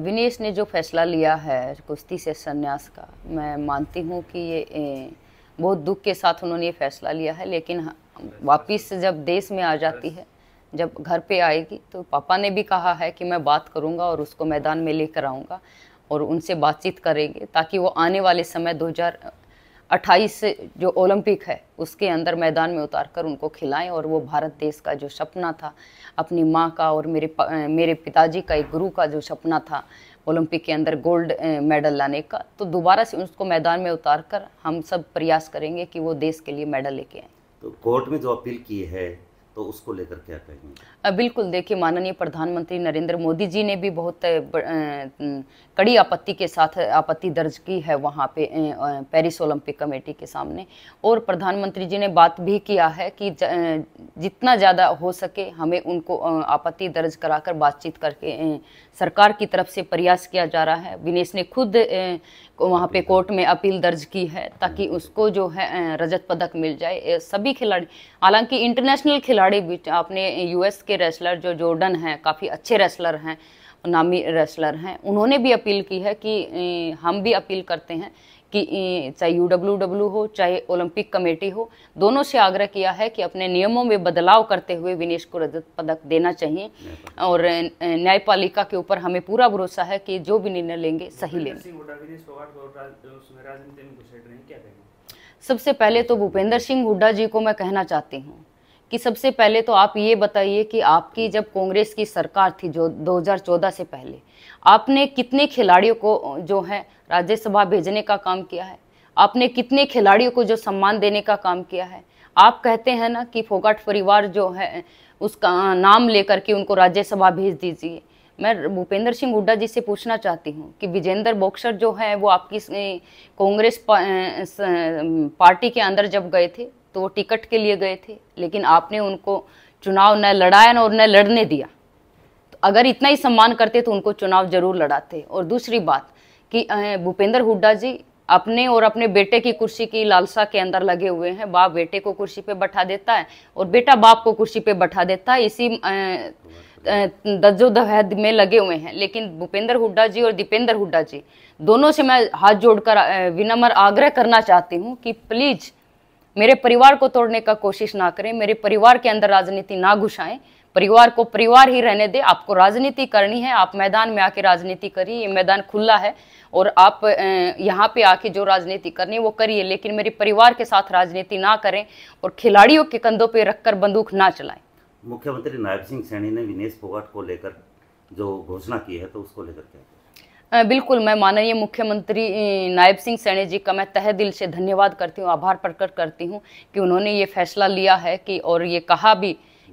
विनेश ने जो फैसला लिया है कुश्ती से संन्यास का मैं मानती हूँ कि ये बहुत दुख के साथ उन्होंने ये फैसला लिया है लेकिन वापिस जब देश में आ जाती है जब घर पे आएगी तो पापा ने भी कहा है कि मैं बात करूँगा और उसको मैदान में लेकर आऊँगा और उनसे बातचीत करेंगे ताकि वो आने वाले समय 28 से जो ओलंपिक है उसके अंदर मैदान में उतार कर उनको खिलाएं और वो भारत देश का जो सपना था अपनी माँ का और मेरे मेरे पिताजी का एक गुरु का जो सपना था ओलंपिक के अंदर गोल्ड मेडल लाने का तो दोबारा से उसको मैदान में उतार कर हम सब प्रयास करेंगे कि वो देश के लिए मेडल लेके आए तो कोर्ट में जो अपील की है तो उसको लेकर क्या कहेंगे बिल्कुल देखिए माननीय प्रधानमंत्री नरेंद्र मोदी जी ने भी बहुत कड़ी आपत्ति के साथ आपत्ति दर्ज की है वहाँ पे पेरिस ओलंपिक कमेटी के सामने और प्रधानमंत्री जी ने बात भी किया है कि जितना ज़्यादा हो सके हमें उनको आपत्ति दर्ज कराकर बातचीत करके सरकार की तरफ से प्रयास किया जा रहा है विनेश ने खुद वहाँ पे कोर्ट में अपील दर्ज की है ताकि उसको जो है रजत पदक मिल जाए सभी खिलाड़ी हालांकि इंटरनेशनल खिलाड़ी खिलाड़ी अपने यूएस के रेसलर जो जॉर्डन हैं काफ़ी अच्छे रेसलर हैं नामी रेसलर हैं उन्होंने भी अपील की है कि हम भी अपील करते हैं कि चाहे यू हो चाहे ओलंपिक कमेटी हो दोनों से आग्रह किया है कि अपने नियमों में बदलाव करते हुए विनेश को रजत पदक देना चाहिए और न्यायपालिका के ऊपर हमें पूरा भरोसा है कि जो भी निर्णय लेंगे सही लेंगे सबसे पहले तो भूपेंद्र सिंह हुड्डा जी को मैं कहना चाहती हूँ कि सबसे पहले तो आप ये बताइए कि आपकी जब कांग्रेस की सरकार थी जो 2014 से पहले आपने कितने खिलाड़ियों को जो है राज्यसभा भेजने का काम किया है आपने कितने खिलाड़ियों को जो सम्मान देने का काम किया है आप कहते हैं ना कि फोगाट परिवार जो है उसका नाम लेकर के उनको राज्यसभा भेज दीजिए मैं भूपेंद्र सिंह हुड्डा जी से पूछना चाहती हूँ कि विजेंद्र बॉक्सर जो है वो आपकी कांग्रेस पार्टी के अंदर जब गए थे तो वो टिकट के लिए गए थे लेकिन आपने उनको चुनाव न लड़ाया न और न लड़ने दिया तो अगर इतना ही सम्मान करते तो उनको चुनाव जरूर लड़ाते और दूसरी बात कि भूपेंद्र हुड्डा जी अपने और अपने बेटे की कुर्सी की लालसा के अंदर लगे हुए हैं बाप बेटे को कुर्सी पे बैठा देता है और बेटा बाप को कुर्सी पे बैठा देता है इसी दहद में लगे हुए हैं लेकिन भूपेंद्र हुड्डा जी और दीपेंद्र हुड्डा जी दोनों से मैं हाथ जोड़कर विनम्र आग्रह करना चाहती हूँ कि प्लीज़ मेरे परिवार को तोड़ने का कोशिश ना करें मेरे परिवार के अंदर राजनीति ना घुसाएं परिवार को परिवार ही रहने दे आपको राजनीति करनी है आप मैदान में आके राजनीति करिए ये मैदान खुला है और आप यहाँ पे आके जो राजनीति करनी है वो करिए लेकिन मेरे परिवार के साथ राजनीति ना करें और खिलाड़ियों के कंधों पर रखकर बंदूक ना चलाएं मुख्यमंत्री नायब सिंह सैनी ने विनेश फोगाट को लेकर जो घोषणा की है तो उसको लेकर क्या बिल्कुल मैं माननीय मुख्यमंत्री नायब सिंह सैनी जी का मैं तह दिल से धन्यवाद करती हूँ आभार प्रकट करती हूँ कि उन्होंने ये फैसला लिया है कि और ये कहा भी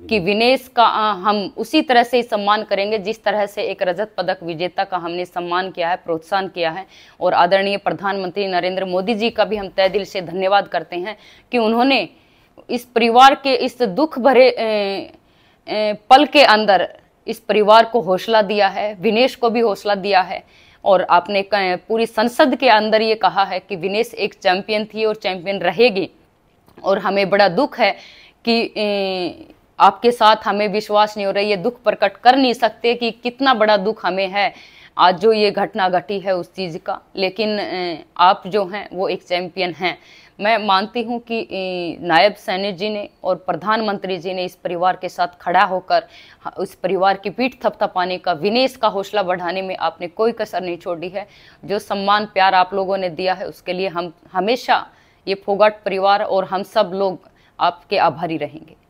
कि हम्म। विनेश का हम उसी तरह से ही सम्मान करेंगे जिस तरह से एक रजत पदक विजेता का हमने सम्मान किया है प्रोत्साहन किया है और आदरणीय प्रधानमंत्री नरेंद्र मोदी जी का भी हम तय दिल से धन्यवाद करते हैं कि उन्होंने इस परिवार के इस दुख भरे ए, ए, पल के अंदर इस परिवार को हौसला दिया है विनेश को भी हौसला दिया है और आपने पूरी संसद के अंदर ये कहा है कि विनेश एक चैंपियन थी और चैंपियन रहेगी और हमें बड़ा दुख है कि ए, आपके साथ हमें विश्वास नहीं हो रहा ये दुख प्रकट कर नहीं सकते कि कितना बड़ा दुख हमें है आज जो ये घटना घटी है उस चीज़ का लेकिन आप जो हैं वो एक चैम्पियन हैं मैं मानती हूँ कि नायब सैनिक जी ने और प्रधानमंत्री जी ने इस परिवार के साथ खड़ा होकर उस परिवार की पीठ थपथपाने का विनेश का हौसला बढ़ाने में आपने कोई कसर नहीं छोड़ी है जो सम्मान प्यार आप लोगों ने दिया है उसके लिए हम हमेशा ये फोगाट परिवार और हम सब लोग आपके आभारी रहेंगे